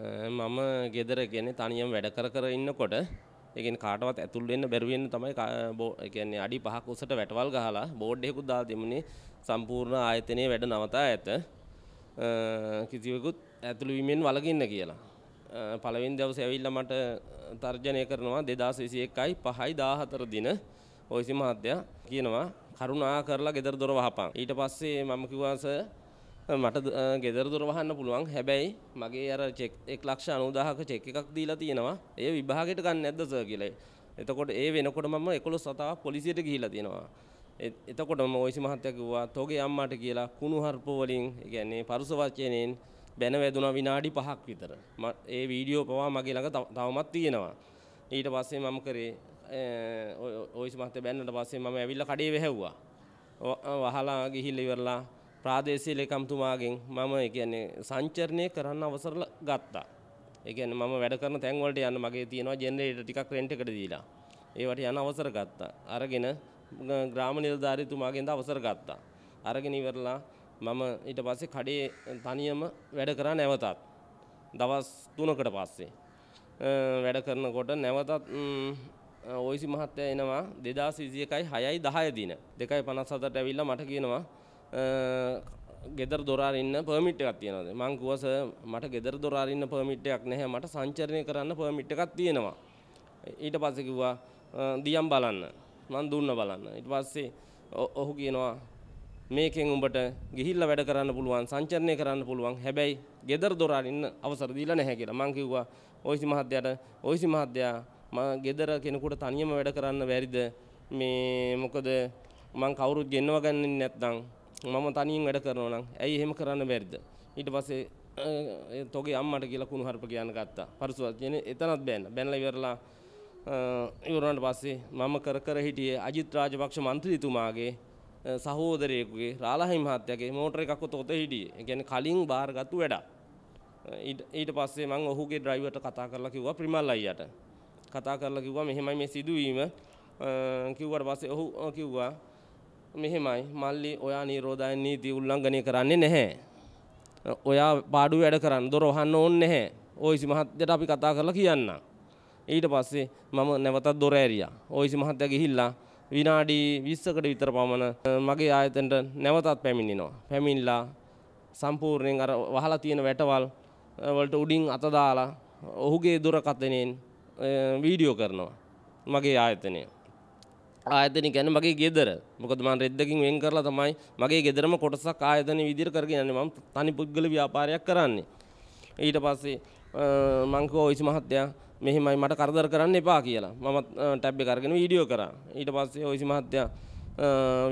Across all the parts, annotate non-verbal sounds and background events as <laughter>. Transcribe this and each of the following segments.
මම ගෙදර කියන්නේ තනියම වැඩ කර කර ඉන්නකොට ඒ කියන්නේ කාටවත් ඇතුල් වෙන්න බැරි වෙන්න තමයි ඒ කියන්නේ අඩි 5ක උසට වැටවල් ගහලා බෝඩ් එකකුත් දාලා තිබුණේ සම්පූර්ණ ආයතනයේ වැඩ නවතා ඇත කිසිවෙකුත් ඇතුළු වීමෙන් වළකින්න කියලා. පළවෙනි දවසේ ඇවිල්ලා මට තර්ජනය කරනවා 2021යි 5යි 14 දින ඔයිසි මහත්තයා කියනවා කරුණා කරලා ගෙදර දොර වහපන්. ඊට පස්සේ මම කිව්වා සර් මට ගෙදර දුරවහන්න පුළුවන් හැබැයි මගේ අර චෙක් එක් ලක්ෂ අනුදාහක චෙක් එකක් දීලා තියෙනවා ඒ විභාගයට ගන්න නැද්ද සර් කියලා. එතකොට ඒ වෙනකොට මම 11 සතාවක් පොලිසියට ගිහිලා තියෙනවා. එතකොට මම ඔයිසි මහත්තයා කිව්වා තෝගේ අම්මාට කියලා කුණු හර්ප වලින් කියන්නේ පරුස වචනෙන් බැන වැදුනා විනාඩි 5ක් විතර. ඒ වීඩියෝ පවා මගේ ළඟ තවමත් තියෙනවා. ඊට පස්සේ මම කරේ ඔයිසි මහත්තයා බැන්නට පස්සේ මම ඇවිල්ලා කඩේ වැහැව්වා. වහලා ගිහිල්ලා ඉවරලා ප්‍රාදේශීය ලේකම්තුමාගෙන් මම ඒ කියන්නේ සංචරණය කරන්න අවසර ගත්තා. ඒ කියන්නේ මම වැඩ කරන තැන් වලට යන්න මගේ තියෙනවා ජෙනරේටර් ටිකක් රෙන්ට් එකට දීලා. ඒවට යන අවසර ගත්තා. අරගෙන ග්‍රාම නිලධාරීතුමාගෙන් ද අවසර ගත්තා. අරගෙන ඉවරලා මම ඊට පස්සේ කඩේ තනියම වැඩ කරා නැවතත්. දවස් 3කට පස්සේ. වැඩ කරනකොට නැවතත් ඔයිසි මහත්තයා එනවා 2021යි 6යි 10 දින 2.57ට ඇවිල්ලා මට කියනවා ගෙදර දොරාරින්න පර්මිට් එකක් තියෙනවද මං කිව්වා සර් මට ගෙදර දොරාරින්න පර්මිට් එකක් නැහැ මට සංචරණය කරන්න පර්මිට් එකක් තියෙනවා ඊට පස්සේ කිව්වා දියම් බලන්න මං දුන්න බලන්න ඊට පස්සේ ඔහු කියනවා මේකෙන් උඹට ගිහිල්ලා වැඩ කරන්න පුළුවන් සංචරණය කරන්න පුළුවන් හැබැයි ගෙදර දොරාරින්න අවසර දීලා නැහැ කියලා මං කිව්වා ඔයිසි මහත්තයාට ඔයිසි මහත්තයා මම ගෙදර කෙනෙකුට තනියම වැඩ කරන්න බැරිද මේ මොකද මං කවුරුත් ගෙන්නව ගන්නේ නැත්නම් මම තනියෙන් වැඩ කරනවා නම් ඇයි එහෙම කරන්න බැරිද? ඊට පස්සේ තොගේ අම්මට කියලා කුණු හරුප කියන්න ගත්තා. පරිසවත් කියන්නේ එතනත් බෑන. බැනලා ඉවරලා ඉවරනට පස්සේ මම කර කර හිටියේ අජිත් රාජපක්ෂ මන්ත්‍රීතුමාගේ සහෝදරයෙකුගේ රාලහි මහත්තයාගේ මෝටර එකක් උතොත හිටියේ. ඒ කියන්නේ කලින් බාරගත්තු වැඩක්. ඊට පස්සේ මම ඔහුගේ ඩ්‍රයිවර්ට කතා කරලා කිව්වා ප්‍රිමල් අයියාට. කතා කරලා කිව්වා මෙහෙමයි මේ සිදුවීම. කිව්වට පස්සේ ඔහු කිව්වා මෙහෙමයි මල්ලි ඔයා නිරෝධායන නීති උල්ලංඝනය කරන්නේ නැහැ. ඔයා පාඩු වැඩ කරන්න දොර වහන්න ඕනේ නැහැ. ඕයිසි මහත්තයට අපි කතා කරලා කියන්නම්. ඊට පස්සේ මම නැවතත් දොර ඇරියා. ඕයිසි මහත්තයා ගිහිල්ලා විනාඩි 20කට විතර පමණ මගේ ආයතනට නැවතත් පැමිණිනවා. පැමිණලා සම්පූර්ණයෙන් අර වහලා තියෙන වැටවල් වලට උඩින් අත දාලා ඔහුගේ දුරකථනයෙන් වීඩියෝ කරනවා. මගේ ආයතනයේ ආයතන ගැන මගේ ගෙදර මොකද මම රෙද්දකින් වෙන් කරලා තමයි මගේ ගෙදරම කොටසක් ආයතන විදිහට කරගෙන යන්නේ මම තනි පුද්ගල ව්‍යාපාරයක් කරන්නේ ඊට පස්සේ මං කිව්වා ඔයිසි මහත්තයා මෙහෙමයි මට කරදර කරන්න එපා කියලා මම ටැබ් එක අරගෙන වීඩියෝ කරා ඊට පස්සේ ඔයිසි මහත්තයා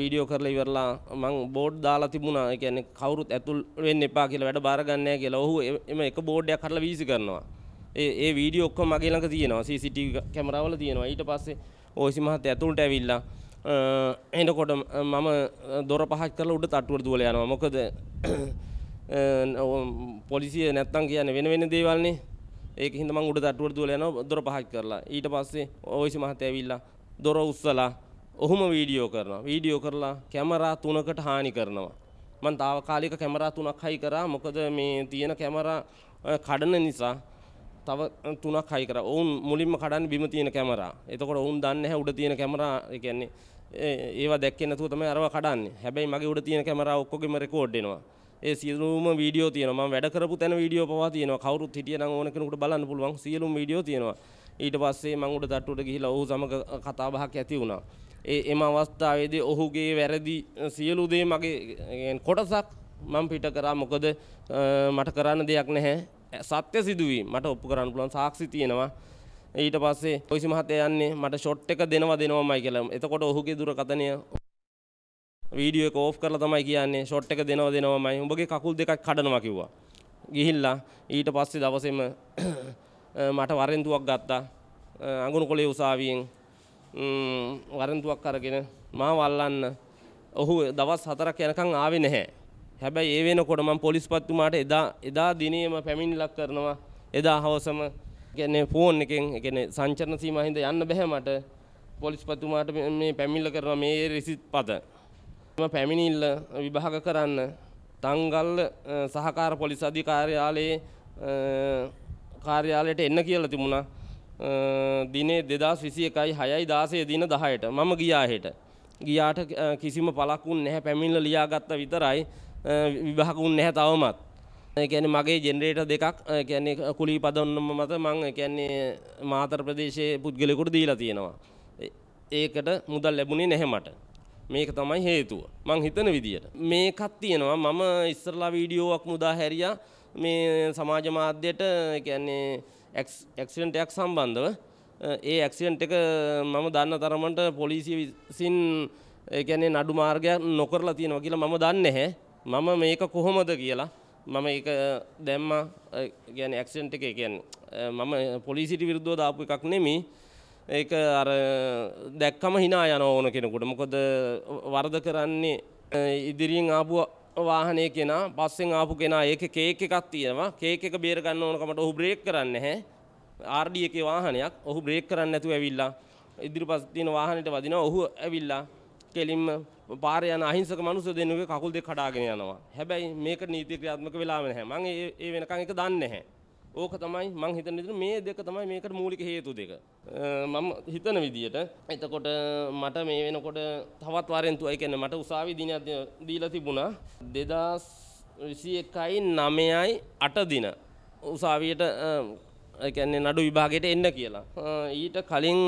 වීඩියෝ කරලා ඉවරලා මං බෝඩ් දාලා තිබුණා ඒ කියන්නේ කවුරුත් ඇතුල් වෙන්න එපා කියලා වැඩ බාර ගන්න නැහැ කියලා ඔහු එම එක බෝඩ් එකක් කරලා වීසි කරනවා ඒ ඒ වීඩියෝ ඔක්කොම මගේ ළඟ තියෙනවා CCTV කැමරාවල තියෙනවා ඊට පස්සේ ඕසි මහත්තයා ඇතුළට ඇවිල්ලා එනකොට මම දොර පහක් කරලා උඩ තට්ටුවට දුවලා යනවා. මොකද පොලිසිය නැත්තම් කියන්නේ වෙන වෙන දේවල්නේ. ඒක හින්දා මම උඩ තට්ටුවට දුවලා යනවා දොර පහක් කරලා. ඊට පස්සේ ඕසි මහත්තයා ඇවිල්ලා දොර උස්සලා ඔහුම වීඩියෝ කරනවා. වීඩියෝ කරලා කැමරා තුනකට හානි කරනවා. මම తాවකාලික කැමරා තුනක් හයි කරා. මොකද මේ තියෙන කැමරා කඩන නිසා තව තුනක් හයි කරා. ඔවුන් මුලින්ම කඩන්නේ බිම තියෙන කැමරා. එතකොට ඔවුන් දන්නේ නැහැ උඩ තියෙන කැමරා ඒ කියන්නේ ඒවා දැක්කේ නැතුව තමයි අරවා කඩන්නේ. හැබැයි මගේ උඩ තියෙන කැමරා ඔක්කොගෙම රෙකෝඩ් වෙනවා. ඒ සියලුම වීඩියෝ තියෙනවා. මම වැඩ කරපු තැන වීඩියෝ පවා තියෙනවා. කවුරුත් හිටියනම් ඕන කෙනෙකුට බලන්න පුළුවන්. සියලුම වීඩියෝ තියෙනවා. ඊට පස්සේ මම උඩ තට්ටුවට ගිහිලා ඔහු සමග කතා බහක් ඇති වුණා. ඒ එම අවස්ථාවේදී ඔහුගේ වැරදි සියලු දේ මගේ කොටසක් මම පිට කරා මොකද මට කරන්න දෙයක් නැහැ සත්‍ය සිදුවීම මට ඔප්පු කරන්න පුළුවන් සාක්ෂි තියෙනවා. ඊට පස්සේ පොයිසි මහත්තයා යන්නේ මට ෂොට් එක දෙනවා දෙනවමයි කියලා. එතකොට ඔහුගේ දුරකථනය වීඩියෝ එක ඕෆ් කරලා තමයි කියන්නේ ෂොට් එක දෙනවා දෙනවමයි. උඹගේ කකුල් දෙකක් කඩනවා කිව්වා. ගිහිල්ලා ඊට පස්සේ දවසේම <coughs> මට වරෙන්තුවක් ගත්තා. අඟුණු කොළේ උසාවියෙන් වරෙන්තුවක් අරගෙන මාව අල්ලන්න. ඔහු දවස් හතරක් යනකම් ආවේ නැහැ. හැබැයි ඒ වෙනකොට මම පොලිස්පතිතුමාට එදා එදා දිනේම පැමිණිලක් කරනවා. එදා හවසම කියන්නේ ෆෝන් එකෙන් කියන්නේ සංචරණ සීමාව හින්දා යන්න බෑ මට. පොලිස්පතිතුමාට මේ පැමිණිල්ල කරනවා මේ රිසිට් පත. මම පැමිණිල්ල විභාග කරන්න තංගල්ල සහකාර පොලිස් අධිකාරියාලයේ කාර්යාලයට එන්න කියලා තිබුණා. දිනේ 2021යි 6යි 16 දින 10ට මම ගියා හෙට. ගියාට කිසිම පළක්ුන් නැහැ පැමිණිල්ල ලියාගත්ත විතරයි. විභාගුන් නැහැ තවමත්. කියන්නේ මගේ ජෙනරේටර් දෙකක් කියන්නේ කුලී පදනම මත මම කියන්නේ මාතර ප්‍රදේශයේ පුද්ගලයෙකුට දීලා තියෙනවා. ඒකට මුදල් ලැබුණේ නැහැ මට. මේක තමයි හේතුව. මං හිතන විදියට. මේකක් තියෙනවා මම ඉස්සරලා වීඩියෝවක් මුදා හැරියා මේ සමාජ මාධ්‍යයට කියන්නේ ඇක්සිඩන්ට් එකක් සම්බන්ධව ඒ ඇක්සිඩන්ට් එක මම දන්න තරමට පොලිසිය විසින් ඒ කියන්නේ නඩු මාර්ගයක් නොකරලා තියෙනවා කියලා මම දන්නේ නැහැ. මම මේක කොහොමද කියලා මම ඒක දැම්මා කියන්නේ ඇක්සිඩන්ට් එකේ කියන්නේ මම පොලිසියට විරුද්ධව දාපු එකක් නෙමෙයි ඒක අර දැක්කම hina යන ඕන කෙනෙකුට මොකද වරද කරන්නේ ඉදිරියෙන් ආපු වාහනේ කෙනා පස්සෙන් ආපු කෙනා ඒක කේක් එකක් තියෙනවා කේක් එක බේර ගන්න ඕනකමට ඔහු බ්‍රේක් කරන්නේ නැහැ RD එකේ වාහනයක් ඔහු බ්‍රේක් කරන්නේ නැතුව ඇවිල්ලා ඉදිරිපස තියෙන වාහනෙට වදිනවා ඔහු ඇවිල්ලා කෙලින්ම පාරේ යන අහිංසක මිනිස්සු දෙන්නුගේ කකුල් දෙක කඩාගෙන යනවා. හැබැයි මේක නීති ක්‍රියාත්මක වෙලා නැහැ. මම ඒ ඒ වෙනකන් ඒක දන්නේ නැහැ. ඕක තමයි මං හිතන විදිහට මේ දෙක තමයි මේකට මූලික හේතු දෙක. මම හිතන විදිහට එතකොට මට මේ වෙනකොට තවත් වාරෙන්තු ඒ කියන්නේ මට උසාවි දිනයක් දීලා තිබුණා 2021යි 9යි 8 දින උසාවියට එකන්නේ නඩු විභාගයට එන්න කියලා. ඊට කලින්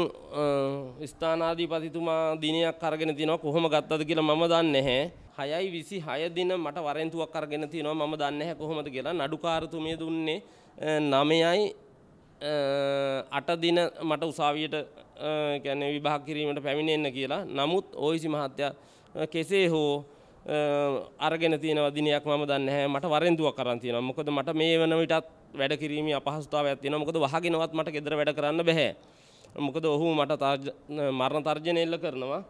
ස්ථානාධීපතිතුමා දිනයක් අරගෙන තිනවා කොහොම ගත්තද කියලා මම දන්නේ නැහැ. 6.26 දින මට වරෙන්තුවක් අරගෙන තිනවා මම දන්නේ නැහැ කොහොමද කියලා. නඩුකාරතුමිය දුන්නේ 9යි 8 දින මට උසාවියට කියන්නේ විභාග කිරීමට පැමිණෙන්න කියලා. නමුත් ඕයිසි මහත්තයා කෙසේ හෝ අරගෙන තියෙනවා දිනයක් මම දන්නේ නැහැ. මට වරෙන්තුවක් අරන් තියෙනවා. මොකද මට මේ වෙන විටත් වැඩ කිරීමේ අපහසුතාවයක් තියෙනවා. මොකද වහගෙනවත් මට ගෙදර වැඩ කරන්න බෑ. මොකද ඔහු මට මරණ තර්ජනය එල්ල කරනවා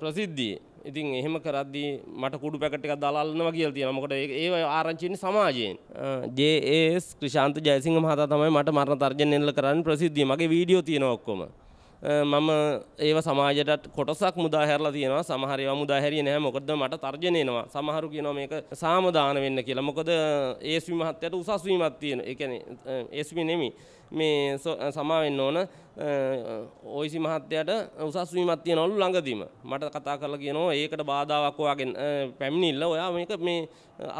ප්‍රසිද්ධියේ. ඉතින් එහෙම කරද්දී මට කුඩු පැකට් එකක් දාලා අල්ලනවා කියලා තියෙනවා. මොකද ඒ ආරංචි ඉන්නේ සමාජයෙන්. JAS ක්‍රිෂාන්ත ජයසිංහ මහතා තමයි මට මරණ තර්ජනය එල්ල කරන්න ප්‍රසිද්ධිය. මගේ වීඩියෝ තියෙනවා ඔක්කොම. මම ඒව සමාජයටත් කොටසක් මුදාහැරලා තියෙනවා සමහර ඒවා මුදාහැරියේ නැහැ මොකද මට තර්ජන එනවා සමහරු කියනවා මේක සාමදාන වෙන්න කියලා මොකද ඒස්වි මහත්තයට උසස් වීමක් තියෙන ඒ කියන්නේ ඒස්වි නෙමෙයි මේ සමා වෙන්න ඕන ඔයිසි මහත්තයට උසස් වීමක් තියෙනවලු ළඟදීම මට කතා කරලා කියනවා ඒකට බාධාවක් ඔයාගෙන් පැමිණිල්ල ඔයා මේක මේ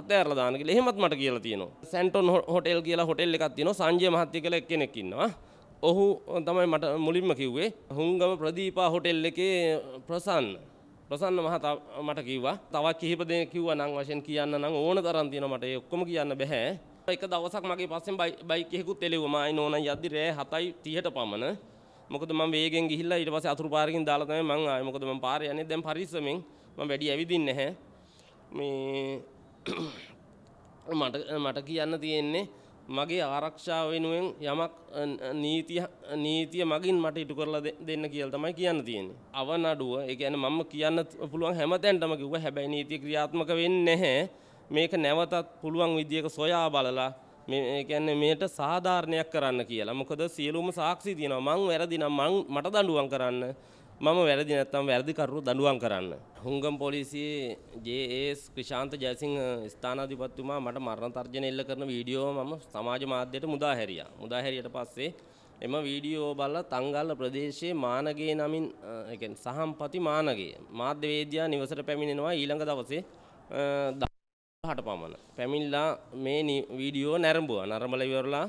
අතෑරලා දාන්න කියලා එහෙමත් මට කියලා තියෙනවා සැන්ටොන් හොටෙල් කියලා හොටෙල් එකක් තියෙනවා සංජය මහත්තය කියලා එක්කෙනෙක් ඉන්නවා ඔහු තමයි මට මුලින්ම කිව්වේ හුංගම ප්‍රදීපා හොටෙල් එකේ ප්‍රසන්න ප්‍රසන්න මහතා මට කිව්වා තවත් කිහිප දෙනෙක් කිව්වා නම් වශයෙන් කියන්න නම් ඕන තරම් තියෙනවා මට ඒ ඔක්කොම කියන්න බෑ එක දවසක් මගේ පස්සෙන් බයික් එකකුත් එලෙව්වා මම නෝනා යද්දි රෑ 7:30ට පමණ මොකද මම වේගෙන් ගිහිල්ලා ඊට පස්සේ අතුරු පාරකින් දාලා තමයි මම ආවේ මොකද මම පාරේ යන්නේ දැන් පරිස්සමෙන් මම වැඩි ඇවිදින්නේ නැහැ මේ <coughs> මට මට කියන්න තියෙන්නේ මගේ ආරක්ෂාව වෙනුවෙන් යමක් නීතිය නීතිය මගින් මට ඉටු කරලා දෙන්න කියලා තමයි කියන්න තියෙන්නේ. අවනඩුව ඒ කියන්නේ මම කියන්න පුළුවන් හැමතැනටම කිව්වා හැබැයි නීතිය ක්‍රියාත්මක වෙන්නේ නැහැ. මේක නැවතත් පුළුවන් විදියක සොයා බලලා මේ කියන්නේ මේට සාධාරණයක් කරන්න කියලා. මොකද සියලුම සාක්ෂි තියෙනවා. මං වැරදි නම් මට දඬුවම් කරන්න. මම වැරදි නැත්තම් වැරදිකරු දඬුවම් කරන්න. හුංගම් පොලිසියේ ජේ.ඒස් ක්‍රිෂාන්ත ජයසිංහ ස්ථානාධිපතිතුමා මට මරණ තර්ජන එල්ල කරන වීඩියෝ මම සමාජ මාධ්‍යයට මුදා හැරියා. මුදා හැරියට පස්සේ එම වීඩියෝ බලලා තංගල්ල ප්‍රදේශයේ මානගේ නමින් ඒ කියන්නේ සහම්පති මානගේ මාධ්‍යවේදියා නිවසට පැමිණෙනවා ඊළඟ දවසේ 10ට පමණ. පැමිණලා මේ වීඩියෝ නැරඹුවා. නරඹලා ඉවරලා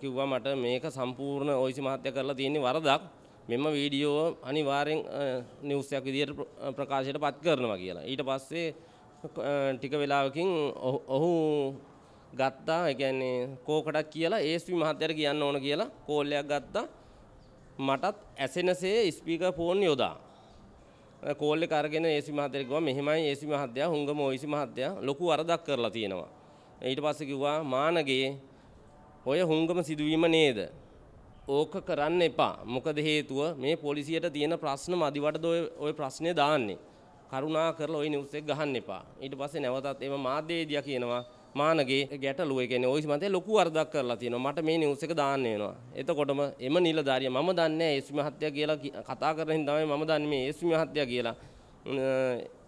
කිව්වා මට මේක සම්පූර්ණ ඔයිසි මහත්ය කරලා තියෙන වරදක්. මෙම වීඩියෝ අනිවාර්යෙන් නිවුස් එකක් විදියට ප්‍රකාශයට පත් කරනවා කියලා. ඊට පස්සේ ටික වෙලාවකින් ඔහු ගත්තා ඒ කියන්නේ කෝකටක් කියලා ඒස්පි මහත්තයාට කියන්න ඕන කියලා කෝල් එකක් ගත්තා. මටත් ඇසෙනසේ ස්පීකර් ෆෝන් යොදා. කෝල් එක අරගෙන ඒස්පි මහත්තයාට කිව්වා මෙහෙමයි ඒස්පි මහත්තයා හුඟම ඕයිසි මහත්තයා ලොකු වරදක් කරලා තියෙනවා. ඊට පස්සේ කිව්වා මානගේ ඔය හුඟම සිදුවීම නේද? ඕක කරන්න එපා. මොකද හේතුව මේ පොලිසියට තියෙන ප්‍රශ්න මදිවට ඔය ඔය ප්‍රශ්නේ දාන්නේ. කරුණා කරලා ওই නිවුස් එක ගහන්න එපා. ඊට පස්සේ නැවතත් එම මාධ්‍යේදියා කියනවා මානගේ ගැටලුව ඒ කියන්නේ ওই මන්තේ ලොකු වරදක් කරලා තියෙනවා. මට මේ නිවුස් එක දාන්න වෙනවා. එතකොටම එම නිලධාරිය මම දන්නේ නැහැ ඒසු මහත්තයා කියලා කතා කරන හින්දා තමයි මම දන්නේ මේ ඒසු මහත්තයා කියලා.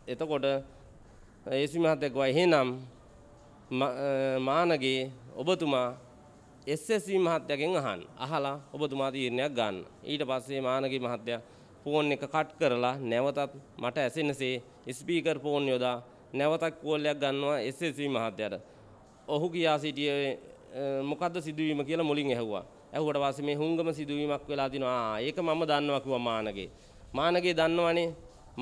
එතකොට ඒසු මහත්තයා කිව්වා එහෙනම් මානගේ ඔබතුමා එස්.එස්.වී e මහත්තයාගෙන් අහන්න. අහලා ඔබතුමා තීරණයක් ගන්න. ඊට පස්සේ මානකී මහත්තයා ෆෝන් එක කට් කරලා නැවතත් මට ඇසෙනසේ e ස්පීකර් ෆෝන් යොදා නැවතත් කෝල්යක් ගන්නවා එස්.එස්.වී e මහත්තයාට. ඔහු කියා සිටියේ මොකද්ද සිදුවීම කියලා මුලින් ඇහුවා. ඇහුවට පස්සේ මේ හුංගම සිදුවීමක් වෙලා තිනවා. ඒක මම දන්නවා කිව්වා මානකේ. මානකේ දන්නවනේ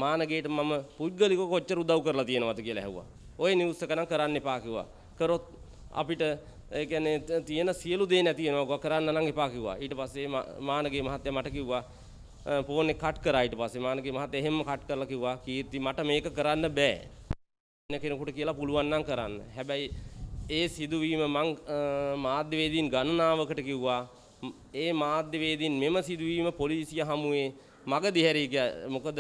මානගේට මම පුද්ගලික කොච්චර උදව් කරලා තියෙනවද කියලා ඇහුවා. ওই නිවුස් එක නම් කරන්න එපා කිව්වා. කරොත් අපිට ඒ කියන්නේ තියෙන සියලු දේ නැති වෙනවා. ගොක් කරන්න නම් එපා කිව්වා. ඊට පස්සේ මානගේ මහත්තයා මට කිව්වා ෆෝන් එක කට් කරා ඊට පස්සේ මානගේ මහත්තයා එහෙම කට් කරලා කිව්වා කීර්ති මට මේක කරන්න බෑ. වෙන කෙනෙකුට කියලා පුළුවන් නම් කරන්න. හැබැයි ඒ සිදුවීම මං මාධ්‍යවේදීන් ගණනාවකට කිව්වා. ඒ මාධ්‍යවේදීන් මෙම සිදුවීම පොලිසිය හමුවේ මග දිහැරී මොකද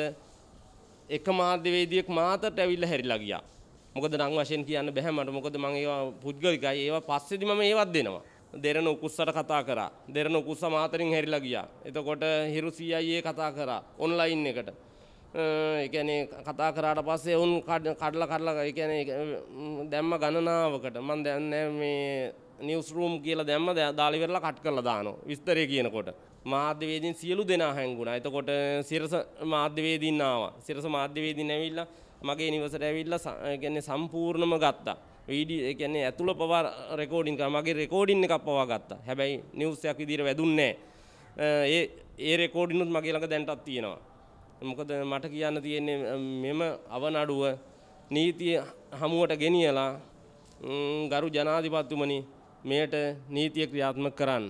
එක මාධ්‍යවේදියෙක් මාතට ඇවිල්ලා හැරිලා ගියා. මොකද නම් වශයෙන් කියන්න බැහැ මට මොකද මම ඒවා පුද්ගලිකයි ඒවා පස්සේදී මම ඒවත් දෙනවා දෙරණ උකුස්සට කතා කරා දෙරණ උකුස්ස මාතරින් හැරිලා ගියා එතකොට හිරු සීයේ කතා කරා ඔන්ලයින් එකට ඒ කියන්නේ කතා කරාට පස්සේ වුන් කඩලා කඩලා ඒ කියන්නේ දැම්ම ගණනාවකට මම දැන්නේ මේ නිවුස් රූම් කියලා දැම්ම දාලා ඉවරලා කට් කරලා දානවා විස්තරය කියනකොට මාධ්‍යවේදීන් සියලු දෙනා හැංගුණා එතකොට සිරස මාධ්‍යවේදීන් ආවා සිරස මාධ්‍යවේදීන් ඇවිල්ලා මගේ නිවසට ඇවිල්ලා කියන්නේ සම්පූර්ණම ගත්තා. වීඩියෝ ඒ කියන්නේ ඇතුළ පවා රෙකෝඩින් කරා. මගේ රෙකෝඩින් එකක් පවා ගත්තා. හැබැයි නිවුස් එකක් විදිහට වැදුන්නේ නැහැ. ඒ ඒ රෙකෝඩිනුත් මගේ ළඟ දැන්ටත් තියෙනවා. මොකද මට කියන්න තියෙන්නේ මෙම අවනඩුව නීතිය හමුවට ගෙනියලා ගරු ජනාධිපතිතුමනි මෙයට නීතිය ක්‍රියාත්මක කරන්න.